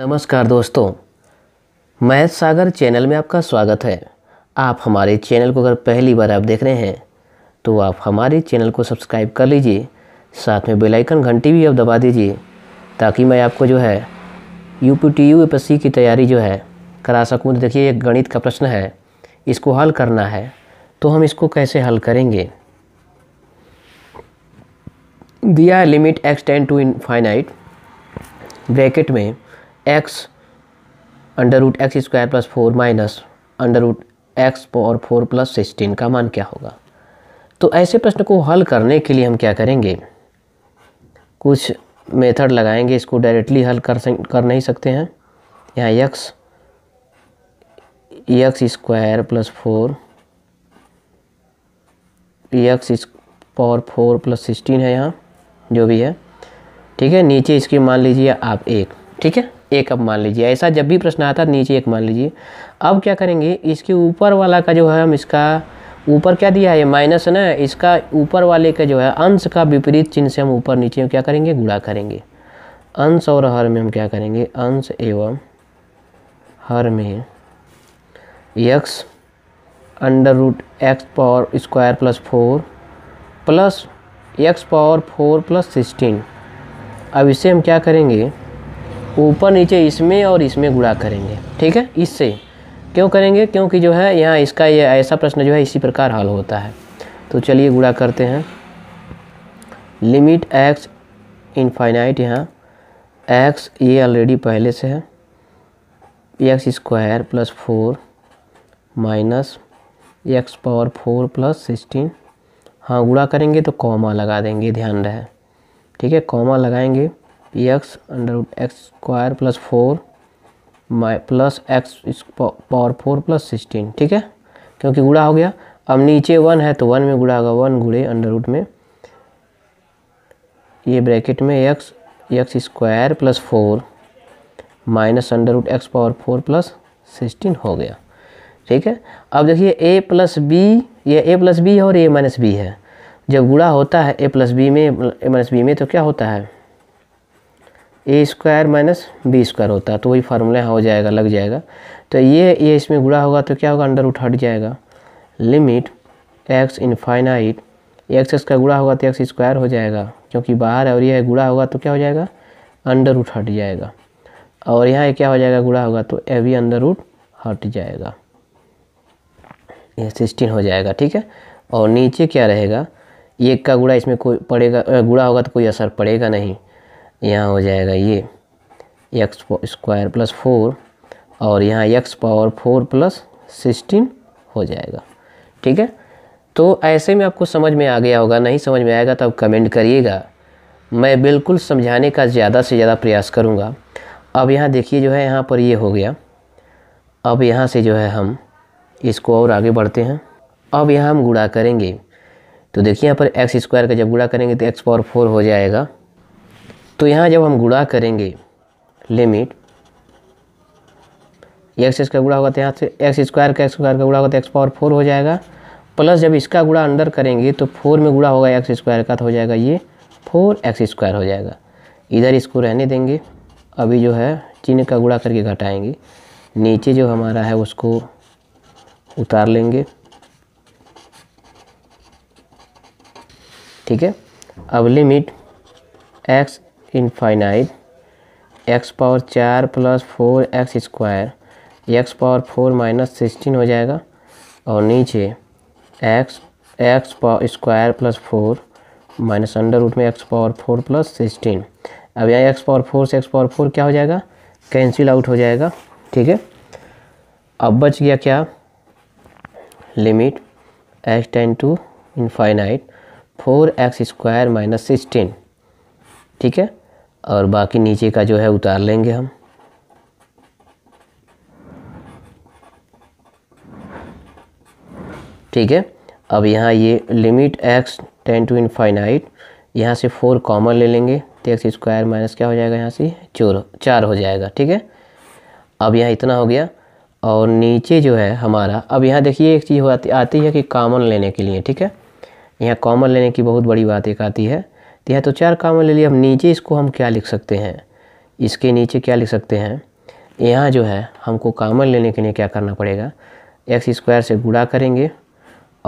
नमस्कार दोस्तों महेश सागर चैनल में आपका स्वागत है आप हमारे चैनल को अगर पहली बार आप देख रहे हैं तो आप हमारे चैनल को सब्सक्राइब कर लीजिए साथ में बेल आइकन घंटी भी आप दबा दीजिए ताकि मैं आपको जो है U P T U S की तैयारी जो है करा सकूँ तो देखिए एक गणित का प्रश्न है इसको हल करना है तो हम इसको कैसे हल करेंगे दिया limit x tends to finite bracket में x under root x square plus four minus under root x power four plus sixteen का मान क्या होगा तो ऐसे प्रश्न को हल करने के लिए हम क्या करेंगे कुछ मेथड लगाएंगे इसको डायरेक्टली हल कर कर नहीं सकते हैं यहाँ x x square plus four x power four plus sixteen है यहाँ जो भी है ठीक है नीचे इसकी मान लीजिए आप एक ठीक है एक अब मान लीजिए ऐसा जब भी प्रश्न आता है नीचे एक मान लीजिए अब क्या करेंगे इसके ऊपर वाला का जो है हम इसका ऊपर क्या दिया है माइनस ना इसका ऊपर वाले का जो है अंश का विपरीत चिन्ह से हम ऊपर नीचे क्या करेंगे गुड़ा करेंगे अंश और हर में हम क्या करेंगे अंश एवं हर में x under root x power square plus four plus x power four plus sixteen अब इसे हम क्या करेंगे ऊपर नीचे इसमें और इसमें गुणा करेंगे ठीक है इससे क्यों करेंगे क्योंकि जो है यहाँ इसका ये ऐसा प्रश्न जो है इसी प्रकार हल होता है तो चलिए गुणा करते हैं लिमिट एक्स इनफाइनाइट यहाँ एक्स ये ऑलरेडी पहले से है x square plus four minus x power four plus sixteen हाँ गुणा करेंगे तो कॉमा लगा देंगे ध्यान रहे ठीक है कॉमा लगाएंगे P x under root x square plus four my plus x power four plus sixteen ठीक है क्योंकि गुड़ा हो गया अब नीचे वन है तो वन में गुड़ा होगा वन गुड़े अंडर रूट में ये ब्रैकेट में x x square plus four minus under root x power four plus sixteen हो गया ठीक है अब देखिए ए प्लस बी ये ए प्लस बी है और ए माइनस बी है जब गुड़ा होता है ए प्लस बी में ए माइनस बी में तो क्या होता है A square minus B square होता है तो वही फार्मूला यहाँ हो जाएगा लग जाएगा तो ये ये इसमें गुड़ा होगा तो क्या होगा अंडर रूट हट जाएगा limit x infinite x x का गुड़ा होगा तो एक्स स्क्वायर हो जाएगा क्योंकि बाहर है और यह गुड़ा होगा तो क्या हो जाएगा अंडर रूट हट जाएगा और यहाँ क्या हो जाएगा गुड़ा होगा तो ए भी अंडर रूट हट जाएगा ये सिक्सटीन हो जाएगा ठीक है और नीचे क्या रहेगा एक का गुड़ा इसमें कोई पड़ेगा गुड़ा होगा तो कोई असर पड़ेगा नहीं यहाँ हो जाएगा ये एक स्क्वायर प्लस फोर और यहाँ x power four plus sixteen हो जाएगा ठीक है तो ऐसे में आपको समझ में आ गया होगा नहीं समझ में आएगा तो आप कमेंट करिएगा मैं बिल्कुल समझाने का ज़्यादा से ज़्यादा प्रयास करूँगा अब यहाँ देखिए जो है यहाँ पर ये हो गया अब यहाँ से जो है हम इसको और आगे बढ़ते हैं अब यहाँ हम गुड़ा करेंगे तो देखिए यहाँ पर एक्स स्क्वायर का जब गुड़ा करेंगे तो एक्स पावर फोर हो जाएगा तो यहाँ जब हम गुणा करेंगे लिमिट एक्स का गुणा होगा तो यहाँ से एक्स स्क्वायर का एक्स स्क्वायर का गुणा होगा तो एक्स पावर फोर हो जाएगा प्लस जब इसका गुणा अंदर करेंगे तो फोर में गुणा होगा एक्स स्क्वायर का तो हो जाएगा ये फोर एक्स स्क्वायर हो जाएगा इधर इसको रहने देंगे अभी जो है चिन्ह का गुणा करके घटाएंगे नीचे जो हमारा है उसको उतार लेंगे ठीक है अब limit x infinite x power चार plus four x square x power four minus sixteen हो जाएगा और नीचे x x power square plus four minus under root में x power four plus sixteen अब यहाँ एक्स पावर फोर से x power four क्या हो जाएगा कैंसिल आउट हो जाएगा ठीक है अब बच गया क्या limit x tends to infinite four x square minus sixteen ठीक है और बाकी नीचे का जो है उतार लेंगे हम ठीक है अब यहाँ ये limit x tends to infinite यहाँ से फोर कॉमन ले लेंगे तो एक्स स्क्वायर माइनस क्या हो जाएगा यहाँ से चोर चार हो जाएगा ठीक है अब यहाँ इतना हो गया और नीचे जो है हमारा अब यहाँ देखिए एक चीज़ आती आती है कि कॉमन लेने के लिए ठीक है यहाँ कॉमन लेने की बहुत बड़ी बात एक आती है तो यहाँ तो चार कामों ले लिए हम नीचे इसको हम क्या लिख सकते हैं इसके नीचे क्या लिख सकते हैं यहाँ जो है हमको कामन लेने के लिए क्या करना पड़ेगा एक्स स्क्वायर से गुड़ा करेंगे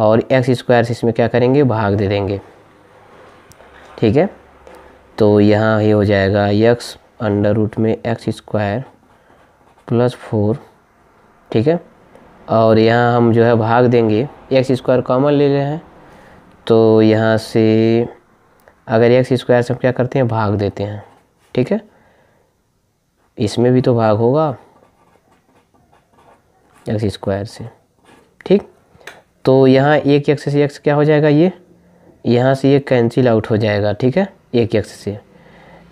और एक्स स्क्वायर से इसमें क्या करेंगे भाग दे देंगे ठीक है तो यहाँ ये हो जाएगा एक्स अंडर रूट में एक्स स्क्वायर प्लस फोर ठीक है और यहाँ हम जो है भाग देंगे एक्स स्क्वायर कॉमन ले रहे हैं तो यहाँ से अगर एक्स स्क्वायर से हम क्या करते हैं भाग देते हैं ठीक है इसमें भी तो भाग होगा एक्स स्क्वायर से ठीक तो यहाँ एक एक्स से एक्स क्या हो जाएगा ये यहाँ से ये कैंसिल आउट हो जाएगा ठीक है एक एक्स से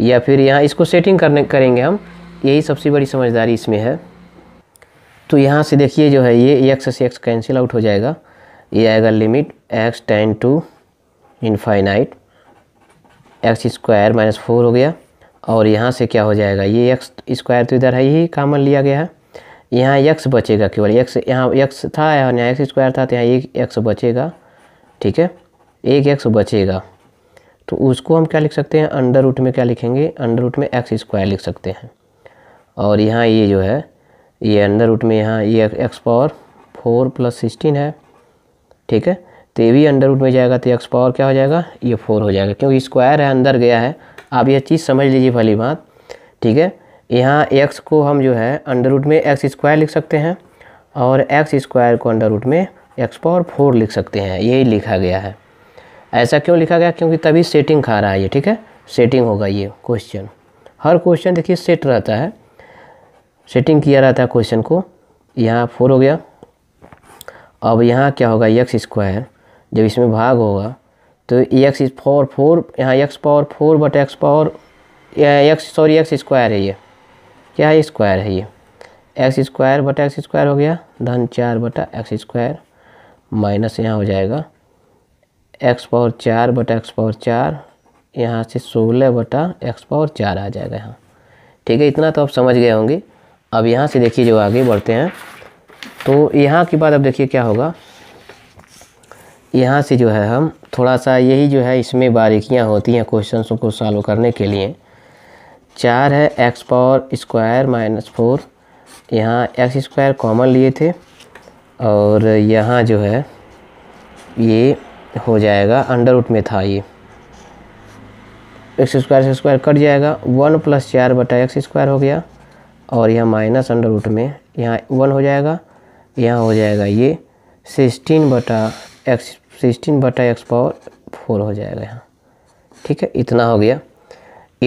या फिर यहाँ इसको सेटिंग करने करेंगे हम यही सबसे बड़ी समझदारी इसमें है तो यहाँ से देखिए जो है ये एक्स से एक्स कैंसिल आउट हो जाएगा ये आएगा limit x tends to infinite x square minus four हो गया और यहाँ से क्या हो जाएगा ये एक्स स्क्वायर तो इधर है ही कामन लिया गया है यहाँ एक्स बचेगा केवल एक्स यहाँ एक्स था यहाँ एक्स स्क्वायर था तो यहाँ एक एक्स बचेगा ठीक है एक एक्स बचेगा तो उसको हम क्या लिख सकते हैं अंडर रूट में क्या लिखेंगे अंडर रूट में एक्स स्क्वायर लिख सकते हैं और यहाँ ये जो है ये अंडर रूट में यहाँ ये x power four plus sixteen है ठीक है तो ये भी अंडर रूट में जाएगा तो एक्स पावर क्या हो जाएगा ये फोर हो जाएगा क्योंकि स्क्वायर है अंदर गया है आप ये चीज़ समझ लीजिए भली बात ठीक है यहाँ एक्स को हम जो है अंडर रूट में एक्स स्क्वायर लिख सकते हैं और एक्स स्क्वायर को अंडर रूट में एक्स पावर फोर लिख सकते हैं यही लिखा गया है ऐसा क्यों लिखा गया क्योंकि तभी सेटिंग खा रहा है ये ठीक है सेटिंग होगा ये क्वेश्चन हर क्वेश्चन देखिए सेट रहता है सेटिंग किया रहता है क्वेश्चन को यहाँ फोर हो गया अब यहाँ क्या होगा एक्स स्क्वायर जब इसमें भाग होगा तो एक्स इज पावर फोर यहाँ x power four but x power x sorry x square है ये क्या है स्क्वायर है ये x square but x square हो गया धन चार बटा एक्स स्क्वायर माइनस यहाँ हो जाएगा एक्स पावर चार बटा एक्स पावर चार यहाँ से सोलह बटा एक्स पावर चार आ जाएगा यहाँ ठीक है इतना तो आप समझ गए होंगे अब यहाँ से देखिए जो आगे बढ़ते हैं तो यहाँ की बात अब देखिए क्या होगा यहाँ से जो है हम थोड़ा सा यही जो है इसमें बारीकियाँ होती हैं क्वेश्चन को सॉल्व करने के लिए चार है x power square minus four यहाँ एक्स स्क्वायर कॉमन लिए थे और यहाँ जो है ये हो जाएगा अंडर रूट में था ये एक्स स्क्वायर से स्क्वायर कट जाएगा वन प्लस चार बटा एक्स स्क्वायर हो गया और यहाँ माइनस अंडर रूट में यहाँ वन हो जाएगा यहाँ हो जाएगा ये सिक्सटीन बटा एक्स सिक्सटीन बटा एक्स पावर फोर हो जाएगा यहाँ ठीक है इतना हो गया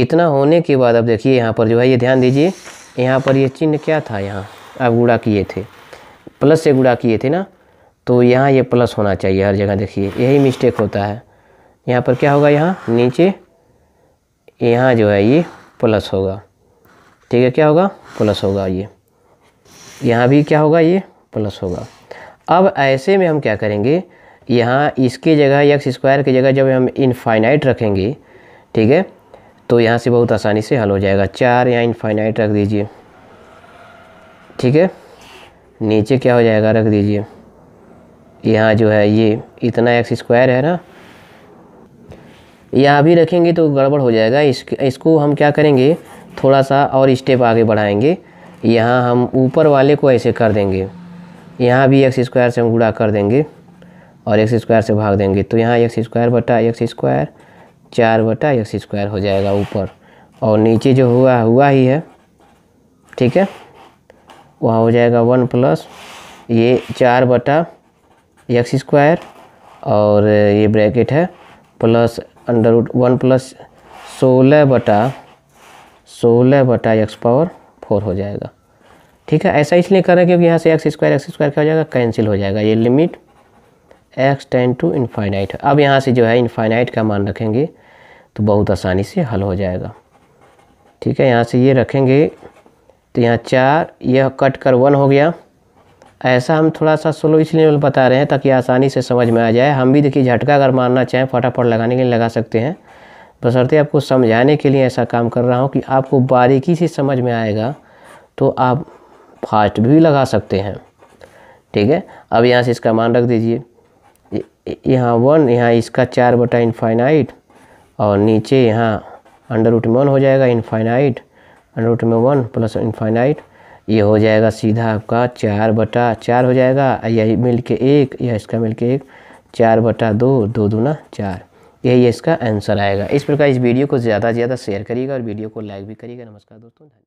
इतना होने के बाद अब देखिए यहाँ पर जो है ये ध्यान दीजिए यहाँ पर ये चिन्ह क्या था यहाँ आप गुड़ा किए थे प्लस से गुड़ा किए थे ना तो यहाँ ये प्लस होना चाहिए हर जगह देखिए यही मिस्टेक होता है यहाँ पर क्या होगा यहाँ नीचे यहाँ जो है ये प्लस होगा ठीक है क्या होगा प्लस होगा ये यहाँ भी क्या होगा ये प्लस होगा अब ऐसे में हम क्या करेंगे यहाँ इसके जगह एक्स स्क्वायर की जगह जब हम इनफाइनाइट रखेंगे ठीक है तो यहाँ से बहुत आसानी से हल हो जाएगा चार यहाँ इनफाइनाइट रख दीजिए ठीक है नीचे क्या हो जाएगा रख दीजिए यहाँ जो है ये इतना एक्स स्क्वायर है ना यहाँ भी रखेंगे तो गड़बड़ हो जाएगा इस इसको हम क्या करेंगे थोड़ा सा और स्टेप आगे बढ़ाएंगे यहाँ हम ऊपर वाले को ऐसे कर देंगे यहाँ भी एक्स स्क्वायर से हम गुड़ा कर देंगे और एक्स स्क्वायर से भाग देंगे तो यहाँ एक्स स्क्वायर बटा एक्स स्क्वायर चार बटा एक्स स्क्वायर हो जाएगा ऊपर और नीचे जो हुआ हुआ ही है ठीक है वहाँ हो जाएगा वन प्लस ये चार बटा एक्स स्क्वायर और ये ब्रैकेट है प्लस अंडर वन प्लस सोलह बटा सोलह बटा एक्स पावर फोर हो जाएगा ठीक है ऐसा इसलिए कर रहे हैं क्योंकि यहाँ से एक्स स्क्वायर एक्स स्क्वायर क्या हो जाएगा कैंसिल हो जाएगा ये limit x tends to infinite अब यहाँ से जो है इनफाइनाइट का मान रखेंगे तो बहुत आसानी से हल हो जाएगा ठीक है यहाँ से ये रखेंगे तो यहाँ चार यह कट कर वन हो गया ऐसा हम थोड़ा सा स्लो इसलिए बता रहे हैं ताकि आसानी से समझ में आ जाए हम भी देखिए झटका अगर मारना चाहें फटाफट लगाने के लिए लगा सकते हैं बसरते आपको समझाने के लिए ऐसा काम कर रहा हूँ कि आपको बारीकी से समझ में आएगा तो आप फास्ट भी लगा सकते हैं ठीक है अब यहाँ से इसका मान रख दीजिए यहाँ वन यहाँ इसका चार बटा इनफाइनाइट और नीचे यहाँ अंडर रूट में वन हो जाएगा इनफाइनाइट अंडर रूट में वन प्लस इनफाइनाइट ये हो जाएगा सीधा आपका चार बटा चार हो जाएगा यही मिल के एक या इसका मिल के एक चार बटा दो दो दूना चार यही इसका आंसर आएगा इस प्रकार इस वीडियो को ज़्यादा से ज़्यादा शेयर करिएगा और वीडियो को लाइक भी करिएगा नमस्कार दोस्तों